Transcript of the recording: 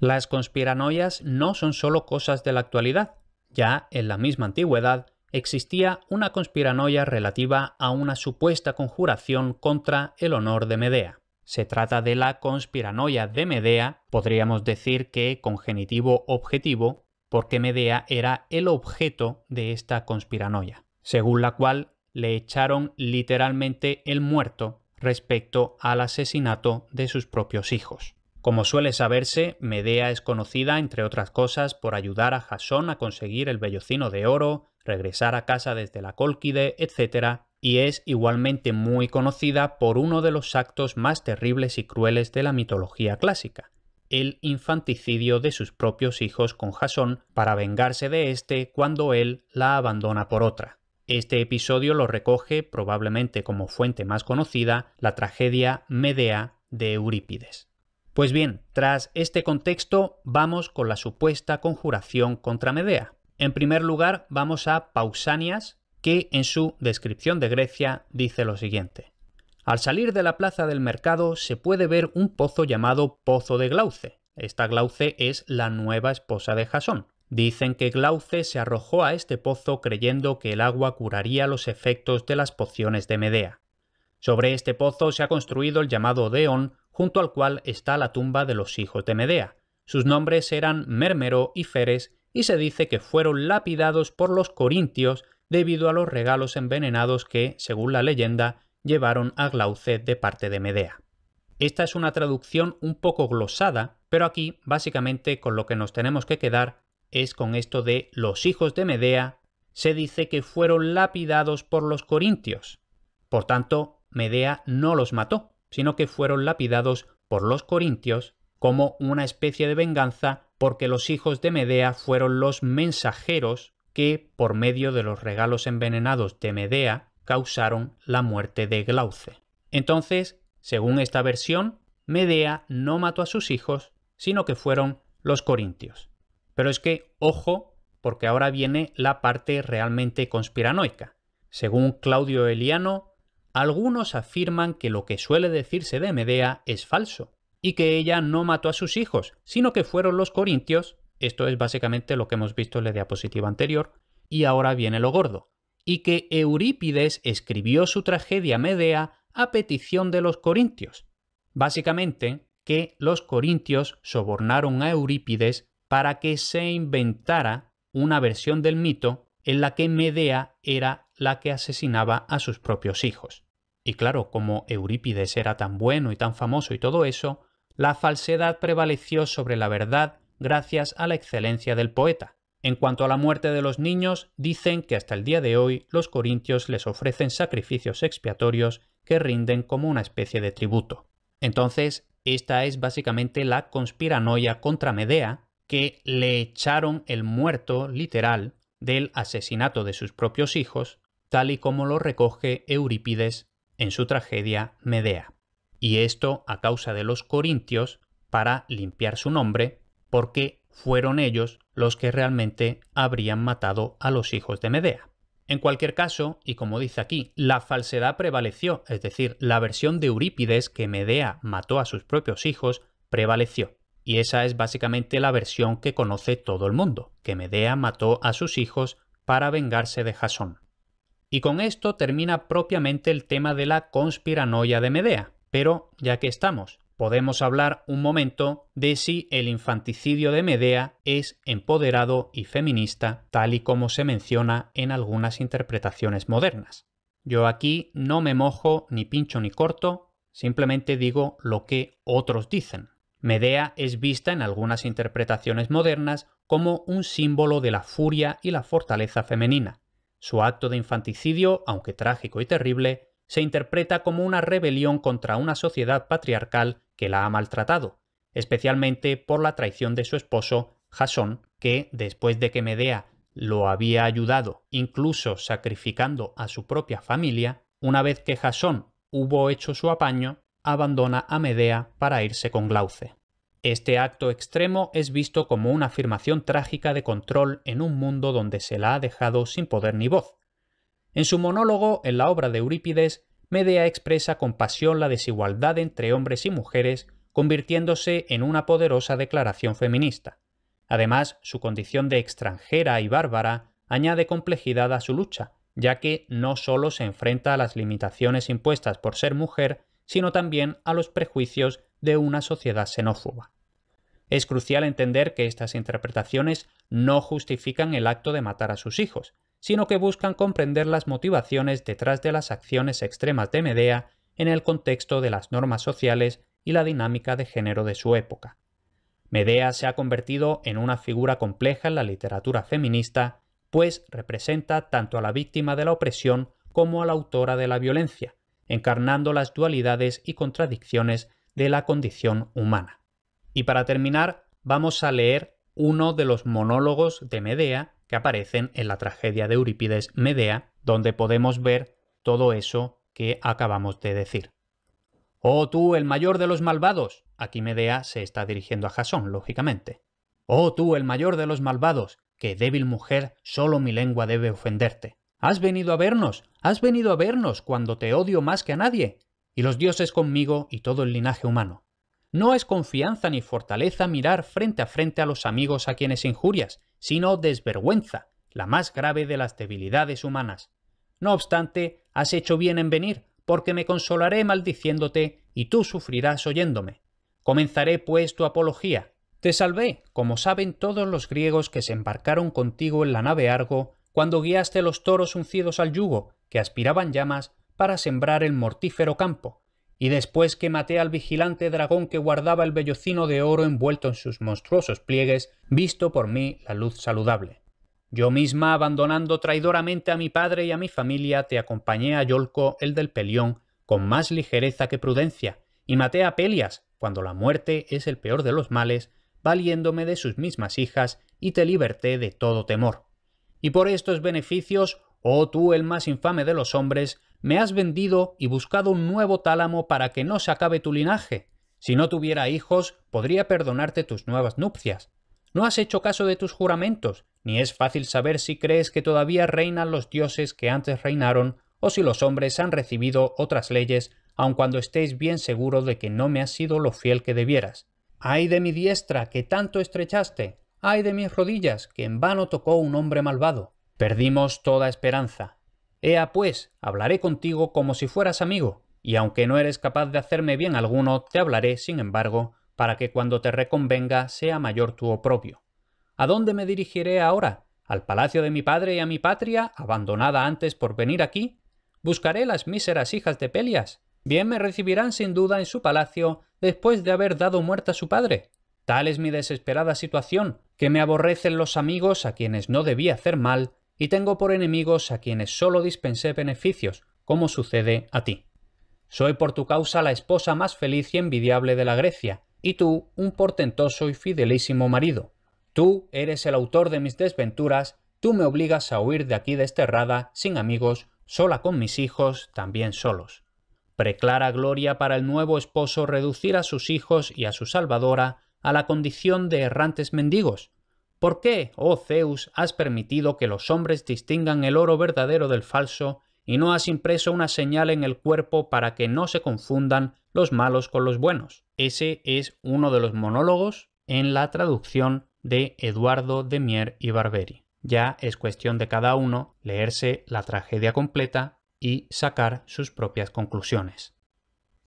Las conspiranoias no son solo cosas de la actualidad. Ya en la misma antigüedad existía una conspiranoia relativa a una supuesta conjuración contra el honor de Medea. Se trata de la conspiranoia de Medea, podríamos decir que con genitivo objetivo, porque Medea era el objeto de esta conspiranoia, según la cual le echaron literalmente el muerto respecto al asesinato de sus propios hijos. Como suele saberse, Medea es conocida, entre otras cosas, por ayudar a Jasón a conseguir el vellocino de oro, regresar a casa desde la Colquide, etc., y es igualmente muy conocida por uno de los actos más terribles y crueles de la mitología clásica, el infanticidio de sus propios hijos con Jasón para vengarse de éste cuando él la abandona por otra. Este episodio lo recoge, probablemente como fuente más conocida, la tragedia Medea de Eurípides. Pues bien, tras este contexto vamos con la supuesta conjuración contra Medea. En primer lugar vamos a Pausanias, que en su descripción de Grecia dice lo siguiente. Al salir de la plaza del mercado se puede ver un pozo llamado Pozo de Glauce. Esta Glauce es la nueva esposa de Jasón. Dicen que Glauce se arrojó a este pozo creyendo que el agua curaría los efectos de las pociones de Medea. Sobre este pozo se ha construido el llamado Deón, junto al cual está la tumba de los hijos de Medea. Sus nombres eran Mérmero y Feres, y se dice que fueron lapidados por los corintios debido a los regalos envenenados que, según la leyenda, llevaron a Glauce de parte de Medea. Esta es una traducción un poco glosada, pero aquí básicamente con lo que nos tenemos que quedar es con esto de los hijos de Medea, se dice que fueron lapidados por los corintios. Por tanto, Medea no los mató, sino que fueron lapidados por los corintios como una especie de venganza porque los hijos de Medea fueron los mensajeros que, por medio de los regalos envenenados de Medea, causaron la muerte de Glauce. Entonces, según esta versión, Medea no mató a sus hijos, sino que fueron los corintios. Pero es que, ojo, porque ahora viene la parte realmente conspiranoica. Según Claudio Eliano, algunos afirman que lo que suele decirse de Medea es falso, y que ella no mató a sus hijos, sino que fueron los corintios, esto es básicamente lo que hemos visto en la diapositiva anterior, y ahora viene lo gordo, y que Eurípides escribió su tragedia Medea a petición de los corintios. Básicamente, que los corintios sobornaron a Eurípides para que se inventara una versión del mito en la que Medea era la que asesinaba a sus propios hijos. Y claro, como Eurípides era tan bueno y tan famoso y todo eso, la falsedad prevaleció sobre la verdad gracias a la excelencia del poeta. En cuanto a la muerte de los niños, dicen que hasta el día de hoy los corintios les ofrecen sacrificios expiatorios que rinden como una especie de tributo. Entonces, esta es básicamente la conspiranoia contra Medea, que le echaron el muerto literal del asesinato de sus propios hijos tal y como lo recoge Eurípides en su tragedia Medea. Y esto a causa de los corintios para limpiar su nombre, porque fueron ellos los que realmente habrían matado a los hijos de Medea. En cualquier caso, y como dice aquí, la falsedad prevaleció, es decir, la versión de Eurípides que Medea mató a sus propios hijos prevaleció. Y esa es básicamente la versión que conoce todo el mundo, que Medea mató a sus hijos para vengarse de Jasón. Y con esto termina propiamente el tema de la conspiranoia de Medea. Pero ya que estamos, podemos hablar un momento de si el infanticidio de Medea es empoderado y feminista, tal y como se menciona en algunas interpretaciones modernas. Yo aquí no me mojo ni pincho ni corto, simplemente digo lo que otros dicen. Medea es vista en algunas interpretaciones modernas como un símbolo de la furia y la fortaleza femenina, su acto de infanticidio, aunque trágico y terrible, se interpreta como una rebelión contra una sociedad patriarcal que la ha maltratado, especialmente por la traición de su esposo, Jasón, que, después de que Medea lo había ayudado, incluso sacrificando a su propia familia, una vez que Jasón hubo hecho su apaño, abandona a Medea para irse con Glauce. Este acto extremo es visto como una afirmación trágica de control en un mundo donde se la ha dejado sin poder ni voz. En su monólogo en la obra de Eurípides, Medea expresa con pasión la desigualdad entre hombres y mujeres, convirtiéndose en una poderosa declaración feminista. Además, su condición de extranjera y bárbara añade complejidad a su lucha, ya que no solo se enfrenta a las limitaciones impuestas por ser mujer, sino también a los prejuicios de una sociedad xenófoba. Es crucial entender que estas interpretaciones no justifican el acto de matar a sus hijos, sino que buscan comprender las motivaciones detrás de las acciones extremas de Medea en el contexto de las normas sociales y la dinámica de género de su época. Medea se ha convertido en una figura compleja en la literatura feminista, pues representa tanto a la víctima de la opresión como a la autora de la violencia, encarnando las dualidades y contradicciones de la condición humana. Y para terminar, vamos a leer uno de los monólogos de Medea que aparecen en la tragedia de Eurípides Medea, donde podemos ver todo eso que acabamos de decir. Oh tú, el mayor de los malvados. Aquí Medea se está dirigiendo a Jasón, lógicamente. Oh tú, el mayor de los malvados, ¡Qué débil mujer, solo mi lengua debe ofenderte. Has venido a vernos, has venido a vernos cuando te odio más que a nadie y los dioses conmigo y todo el linaje humano. No es confianza ni fortaleza mirar frente a frente a los amigos a quienes injurias, sino desvergüenza, la más grave de las debilidades humanas. No obstante, has hecho bien en venir, porque me consolaré maldiciéndote y tú sufrirás oyéndome. Comenzaré pues tu apología. Te salvé, como saben todos los griegos que se embarcaron contigo en la nave Argo, cuando guiaste los toros uncidos al yugo, que aspiraban llamas para sembrar el mortífero campo, y después que maté al vigilante dragón que guardaba el vellocino de oro envuelto en sus monstruosos pliegues, visto por mí la luz saludable. Yo misma, abandonando traidoramente a mi padre y a mi familia, te acompañé a Yolco, el del Pelión, con más ligereza que prudencia, y maté a Pelias, cuando la muerte es el peor de los males, valiéndome de sus mismas hijas, y te liberté de todo temor. Y por estos beneficios, oh tú el más infame de los hombres, me has vendido y buscado un nuevo tálamo para que no se acabe tu linaje. Si no tuviera hijos, podría perdonarte tus nuevas nupcias. No has hecho caso de tus juramentos, ni es fácil saber si crees que todavía reinan los dioses que antes reinaron o si los hombres han recibido otras leyes, aun cuando estéis bien seguro de que no me has sido lo fiel que debieras. ¡Ay de mi diestra, que tanto estrechaste! ¡Ay de mis rodillas, que en vano tocó un hombre malvado! Perdimos toda esperanza. Ea pues, hablaré contigo como si fueras amigo, y aunque no eres capaz de hacerme bien alguno, te hablaré, sin embargo, para que cuando te reconvenga sea mayor tu oprobio. ¿A dónde me dirigiré ahora? ¿Al palacio de mi padre y a mi patria, abandonada antes por venir aquí? ¿Buscaré las míseras hijas de Pelias? Bien me recibirán sin duda en su palacio después de haber dado muerta a su padre. Tal es mi desesperada situación, que me aborrecen los amigos a quienes no debía hacer mal, y tengo por enemigos a quienes solo dispensé beneficios, como sucede a ti. Soy por tu causa la esposa más feliz y envidiable de la Grecia, y tú un portentoso y fidelísimo marido. Tú eres el autor de mis desventuras, tú me obligas a huir de aquí desterrada, sin amigos, sola con mis hijos, también solos. Preclara gloria para el nuevo esposo reducir a sus hijos y a su salvadora a la condición de errantes mendigos, ¿Por qué, oh Zeus, has permitido que los hombres distingan el oro verdadero del falso y no has impreso una señal en el cuerpo para que no se confundan los malos con los buenos? Ese es uno de los monólogos en la traducción de Eduardo de Mier y Barberi. Ya es cuestión de cada uno leerse la tragedia completa y sacar sus propias conclusiones.